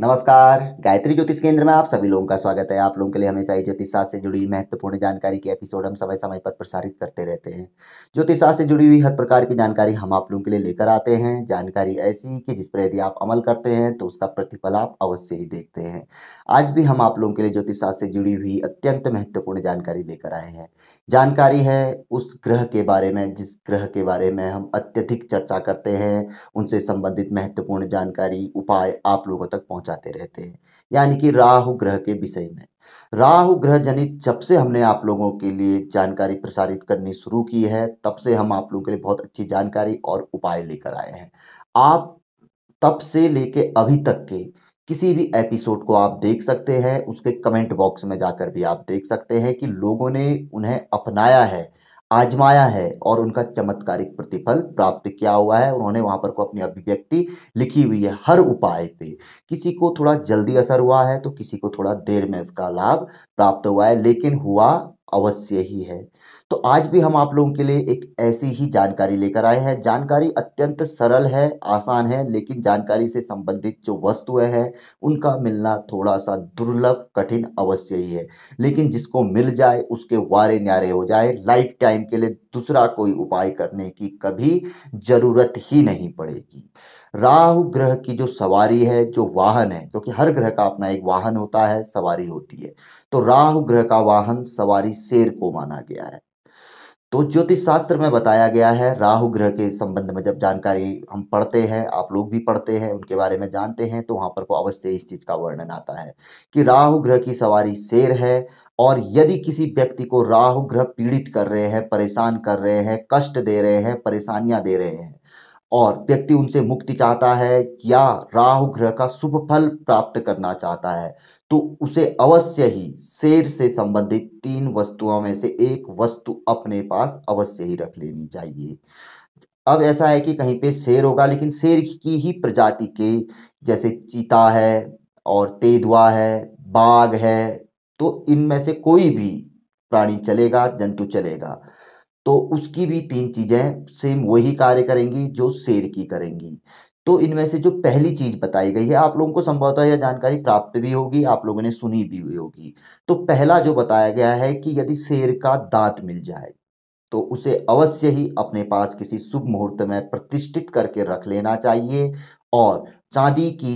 नमस्कार गायत्री ज्योतिष केंद्र में आप सभी लोगों का स्वागत है आप लोगों के लिए हमेशा ही ज्योतिष शास्त्र से जुड़ी महत्वपूर्ण जानकारी के एपिसोड हम समय समय पर प्रसारित करते रहते हैं ज्योतिष शास्त्र से जुड़ी हुई हर प्रकार की जानकारी हम आप लोगों के लिए लेकर आते हैं जानकारी ऐसी कि जिस पर यदि आप अमल करते हैं तो उसका प्रतिफल आप अवश्य ही देखते हैं आज भी हम आप लोगों के लिए ज्योतिष शास्त्र से जुड़ी हुई अत्यंत महत्वपूर्ण जानकारी लेकर आए हैं जानकारी है उस ग्रह के बारे में जिस ग्रह के बारे में हम अत्यधिक चर्चा करते हैं उनसे संबंधित महत्वपूर्ण जानकारी उपाय आप लोगों तक पहुँच पहुंचाते रहते हैं यानी कि राहु ग्रह के विषय में राहु ग्रह जनित जब से हमने आप लोगों के लिए जानकारी प्रसारित करनी शुरू की है तब से हम आप लोगों के लिए बहुत अच्छी जानकारी और उपाय लेकर आए हैं आप तब से लेके अभी तक के किसी भी एपिसोड को आप देख सकते हैं उसके कमेंट बॉक्स में जाकर भी आप देख सकते हैं कि लोगों ने उन्हें अपनाया है आजमाया है और उनका चमत्कारिक प्रतिफल प्राप्त किया हुआ है उन्होंने वहां पर को अपनी अभिव्यक्ति लिखी हुई है हर उपाय पे किसी को थोड़ा जल्दी असर हुआ है तो किसी को थोड़ा देर में इसका लाभ प्राप्त हुआ है लेकिन हुआ अवश्य ही है तो आज भी हम आप लोगों के लिए एक ऐसी ही जानकारी लेकर आए हैं जानकारी अत्यंत सरल है आसान है लेकिन जानकारी से संबंधित जो वस्तुएं हैं उनका मिलना थोड़ा सा दुर्लभ कठिन अवश्य ही है लेकिन जिसको मिल जाए उसके वारे न्यारे हो जाए लाइफ टाइम के लिए दूसरा कोई उपाय करने की कभी जरूरत ही नहीं पड़ेगी राहु ग्रह की जो सवारी है जो वाहन है क्योंकि हर ग्रह का अपना एक वाहन होता है सवारी होती है तो राहु ग्रह का वाहन सवारी शेर को माना गया है तो ज्योतिष शास्त्र में बताया गया है राहु ग्रह के संबंध में जब जानकारी हम पढ़ते हैं आप लोग भी पढ़ते हैं उनके बारे में जानते हैं तो वहां पर को अवश्य इस चीज़ का वर्णन आता है कि राहु ग्रह की सवारी शेर है और यदि किसी व्यक्ति को राहु ग्रह पीड़ित कर रहे हैं परेशान कर रहे हैं कष्ट दे रहे हैं परेशानियां दे रहे हैं और व्यक्ति उनसे मुक्ति चाहता है या राहु ग्रह का शुभ फल प्राप्त करना चाहता है तो उसे अवश्य ही शेर से संबंधित तीन वस्तुओं में से एक वस्तु अपने पास अवश्य ही रख लेनी चाहिए अब ऐसा है कि कहीं पे शेर होगा लेकिन शेर की ही प्रजाति के जैसे चीता है और तेंदुआ है बाघ है तो इनमें से कोई भी प्राणी चलेगा जंतु चलेगा तो उसकी भी तीन चीज़ें सेम वही कार्य करेंगी जो शेर की करेंगी तो इनमें से जो पहली चीज़ बताई गई है आप लोगों को संभवतः यह जानकारी प्राप्त भी होगी आप लोगों ने सुनी भी हुई होगी तो पहला जो बताया गया है कि यदि शेर का दांत मिल जाए तो उसे अवश्य ही अपने पास किसी शुभ मुहूर्त में प्रतिष्ठित करके रख लेना चाहिए और चांदी की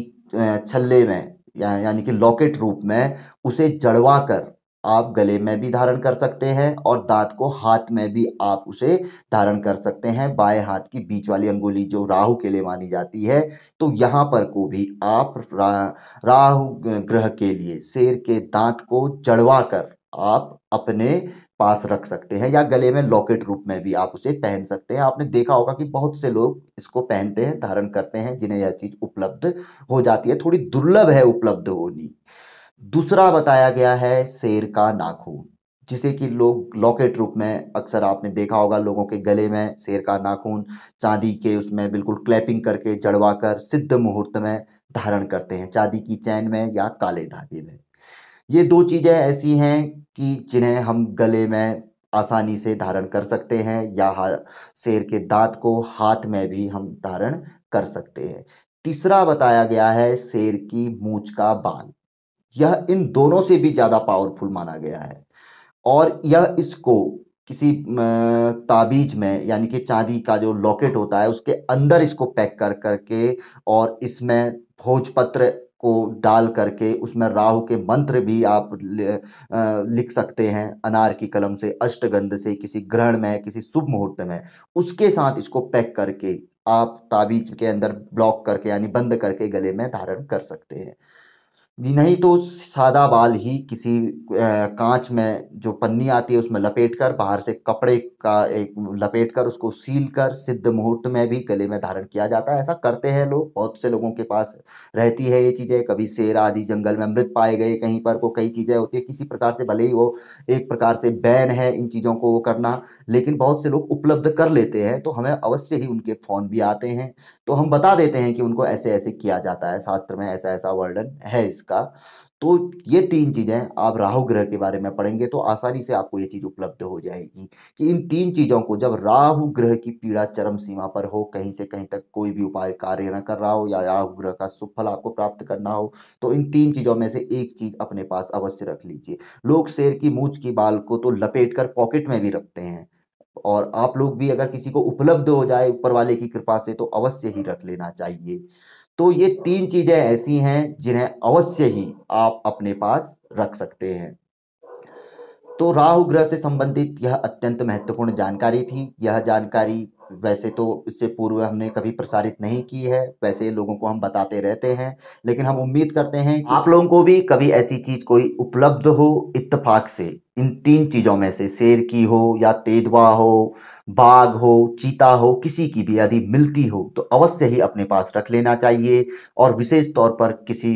छल्ले में यानी कि लॉकेट रूप में उसे जड़वा कर आप गले में भी धारण कर सकते हैं और दांत को हाथ में भी आप उसे धारण कर सकते हैं बाएं हाथ की बीच वाली अंगुली जो राहु के लिए मानी जाती है तो यहाँ पर को भी आप रा, राहु ग्रह के लिए शेर के दांत को चढ़वा कर आप अपने पास रख सकते हैं या गले में लॉकेट रूप में भी आप उसे पहन सकते हैं आपने देखा होगा कि बहुत से लोग इसको पहनते हैं धारण करते हैं जिन्हें यह चीज़ उपलब्ध हो जाती है थोड़ी दुर्लभ है उपलब्ध हो दूसरा बताया गया है शेर का नाखून जिसे कि लोग लॉकेट रूप में अक्सर आपने देखा होगा लोगों के गले में शेर का नाखून चांदी के उसमें बिल्कुल क्लैपिंग करके जड़वा कर सिद्ध मुहूर्त में धारण करते हैं चांदी की चैन में या काले धागे में ये दो चीज़ें ऐसी हैं कि जिन्हें हम गले में आसानी से धारण कर सकते हैं या शेर के दांत को हाथ में भी हम धारण कर सकते हैं तीसरा बताया गया है शेर की मूछ का बाल यह इन दोनों से भी ज़्यादा पावरफुल माना गया है और यह इसको किसी ताबीज में यानी कि चांदी का जो लॉकेट होता है उसके अंदर इसको पैक कर करके और इसमें भोजपत्र को डाल करके उसमें राहु के मंत्र भी आप लिख सकते हैं अनार की कलम से अष्टगंध से किसी ग्रहण में किसी शुभ मुहूर्त में उसके साथ इसको पैक करके आप ताबीज के अंदर ब्लॉक करके यानी बंद करके गले में धारण कर सकते हैं जी नहीं तो सादा बाल ही किसी कांच में जो पन्नी आती है उसमें लपेट कर बाहर से कपड़े का एक लपेट कर उसको सील कर सिद्ध मुहूर्त में भी गले में धारण किया जाता है ऐसा करते हैं लोग बहुत से लोगों के पास रहती है ये चीज़ें कभी शेर आदि जंगल में मृत पाए गए कहीं पर को कई चीज़ें होती है किसी प्रकार से भले ही वो एक प्रकार से बैन है इन चीज़ों को वो करना लेकिन बहुत से लोग उपलब्ध कर लेते हैं तो हमें अवश्य ही उनके फ़ोन भी आते हैं तो हम बता देते हैं कि उनको ऐसे ऐसे किया जाता है शास्त्र में ऐसा ऐसा वर्णन है इसका का तो ये तीन चीज़ें आप राहु ग्रह के बारे में पढ़ेंगे तो आसानी से आपको ये चीज़ उपलब्ध हो जाएगी कि इन तीन चीज़ों को जब राहु ग्रह की पीड़ा चरम सीमा पर हो कहीं से कहीं तक कोई भी उपाय कार्य न कर रहा हो या राहु ग्रह का सुफल आपको प्राप्त करना हो तो इन तीन चीज़ों में से एक चीज़ अपने पास अवश्य रख लीजिए लोग शेर की मूछ की बाल को तो लपेट कर पॉकेट में भी रखते हैं और आप लोग भी अगर किसी को उपलब्ध हो जाए ऊपर वाले की कृपा से तो अवश्य ही रख लेना चाहिए तो ये तीन चीज़ें ऐसी हैं जिन्हें अवश्य ही आप अपने पास रख सकते हैं तो राहु ग्रह से संबंधित यह अत्यंत महत्वपूर्ण जानकारी थी यह जानकारी वैसे तो इससे पूर्व हमने कभी प्रसारित नहीं की है वैसे लोगों को हम बताते रहते हैं लेकिन हम उम्मीद करते हैं आप लोगों को भी कभी ऐसी चीज़ कोई उपलब्ध हो इत्तफाक से इन तीन चीज़ों में से शेर की हो या तेदवा हो बाघ हो चीता हो किसी की भी यदि मिलती हो तो अवश्य ही अपने पास रख लेना चाहिए और विशेष तौर पर किसी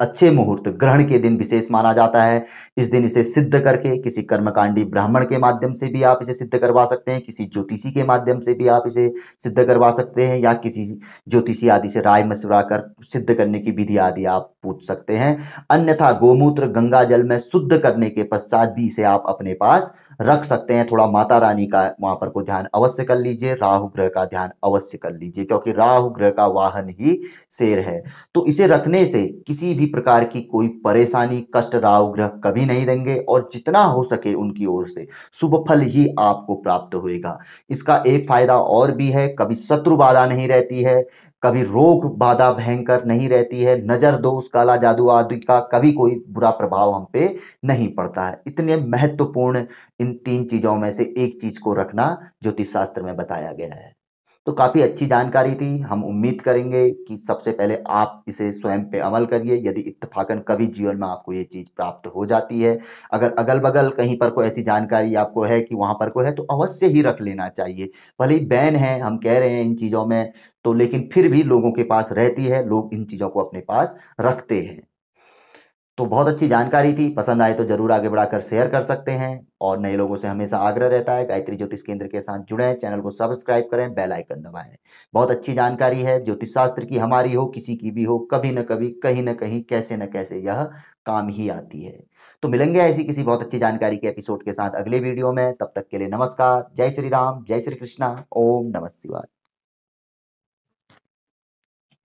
अच्छे मुहूर्त ग्रहण के दिन विशेष माना जाता है इस दिन इसे सिद्ध करके किसी कर्मकांडी ब्राह्मण के माध्यम से भी आप इसे सिद्ध करवा सकते हैं किसी ज्योतिषी के माध्यम से भी आप इसे सिद्ध करवा सकते हैं या किसी ज्योतिषी आदि से राय मशुरा कर सिद्ध करने की विधि आदि आप पूछ सकते हैं अन्यथा गोमूत्र गंगा जल में शुद्ध करने के पश्चात भी इसे आप अपने पास रख सकते हैं थोड़ा माता रानी का वहां पर को ध्यान अवश्य कर लीजिए राहु ग्रह का ध्यान अवश्य कर लीजिए क्योंकि राहु ग्रह का वाहन ही शेर है तो इसे रखने से किसी भी प्रकार की कोई परेशानी कष्ट राव ग्रह कभी नहीं देंगे और जितना हो सके उनकी ओर से शुभ फल ही आपको प्राप्त होएगा इसका एक फायदा और भी है कभी शत्रु बाधा नहीं रहती है कभी रोग बाधा भयंकर नहीं रहती है नजर दोष काला जादू आदि का कभी कोई बुरा प्रभाव हम पे नहीं पड़ता है इतने महत्वपूर्ण इन तीन चीज़ों में से एक चीज़ को रखना ज्योतिष शास्त्र में बताया गया है तो काफ़ी अच्छी जानकारी थी हम उम्मीद करेंगे कि सबसे पहले आप इसे स्वयं पे अमल करिए यदि इत्तफाकन कभी जीवन में आपको ये चीज़ प्राप्त हो जाती है अगर अगल बगल कहीं पर कोई ऐसी जानकारी आपको है कि वहाँ पर कोई है तो अवश्य ही रख लेना चाहिए भले ही बैन है हम कह रहे हैं इन चीज़ों में तो लेकिन फिर भी लोगों के पास रहती है लोग इन चीज़ों को अपने पास रखते हैं तो बहुत अच्छी जानकारी थी पसंद आए तो जरूर आगे बढ़ाकर शेयर कर सकते हैं और नए लोगों से हमेशा आग्रह रहता है गायत्री ज्योतिष केंद्र के साथ जुड़े चैनल को सब्सक्राइब करें बेल आइकन दबाएं बहुत अच्छी जानकारी है ज्योतिष शास्त्र की हमारी हो किसी की भी हो कभी न कभी कहीं न कहीं कैसे न कैसे यह काम ही आती है तो मिलेंगे ऐसी किसी बहुत अच्छी जानकारी के एपिसोड के साथ अगले वीडियो में तब तक के लिए नमस्कार जय श्री राम जय श्री कृष्णा ओम नमः शिवाय